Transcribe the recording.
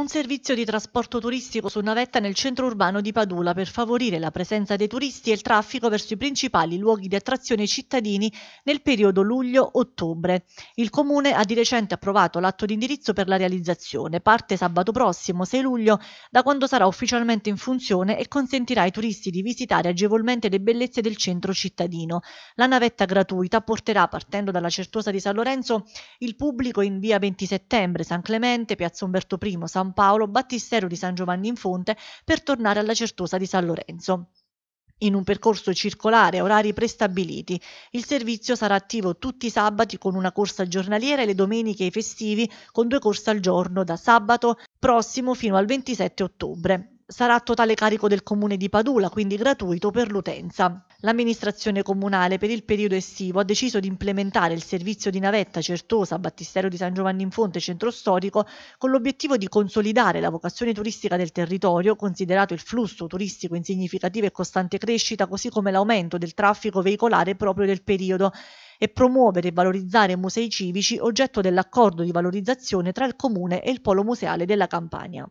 un servizio di trasporto turistico su navetta nel centro urbano di Padula per favorire la presenza dei turisti e il traffico verso i principali luoghi di attrazione cittadini nel periodo luglio-ottobre. Il Comune ha di recente approvato l'atto di indirizzo per la realizzazione, parte sabato prossimo 6 luglio, da quando sarà ufficialmente in funzione e consentirà ai turisti di visitare agevolmente le bellezze del centro cittadino. La navetta gratuita porterà, partendo dalla Certosa di San Lorenzo, il pubblico in via 20 settembre, San Clemente, piazza Umberto I, San San Paolo, Battistero di San Giovanni in Fonte per tornare alla Certosa di San Lorenzo. In un percorso circolare a orari prestabiliti, il servizio sarà attivo tutti i sabati con una corsa giornaliera e le domeniche e i festivi con due corse al giorno da sabato prossimo fino al 27 ottobre sarà a totale carico del comune di Padula, quindi gratuito per l'utenza. L'amministrazione comunale per il periodo estivo ha deciso di implementare il servizio di navetta Certosa, Battistero di San Giovanni in Fonte, centro storico, con l'obiettivo di consolidare la vocazione turistica del territorio, considerato il flusso turistico in significativa e costante crescita, così come l'aumento del traffico veicolare proprio del periodo e promuovere e valorizzare musei civici oggetto dell'accordo di valorizzazione tra il comune e il polo museale della Campania.